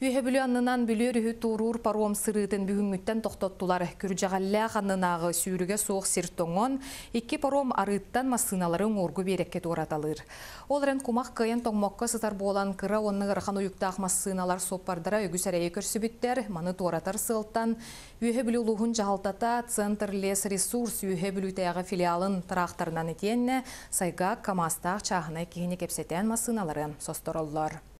Үйе бүлі аннынан бүлі паром тұруыр паруам сырытын бүгінгіттен тоқтаттылар. Күрджағалла қанынағы сүйріге соқ сирттоңон, екі паром арыттан масыналарын орғы берекке ораталыр. Оларын кумақ қайын тоңмаққа сытар болан кыра онны ғырхан ұйықтақ масыналар соппардыра өгіс әрейі көрсібіттер, маны торатар сылттан. Үйе бүлі ұлығын Центр Лес Ресурс үйе бүлі филиалын тарақтарынан етенне сайга Камастақ чағына кейіне кепсетен масыналарын состороллор.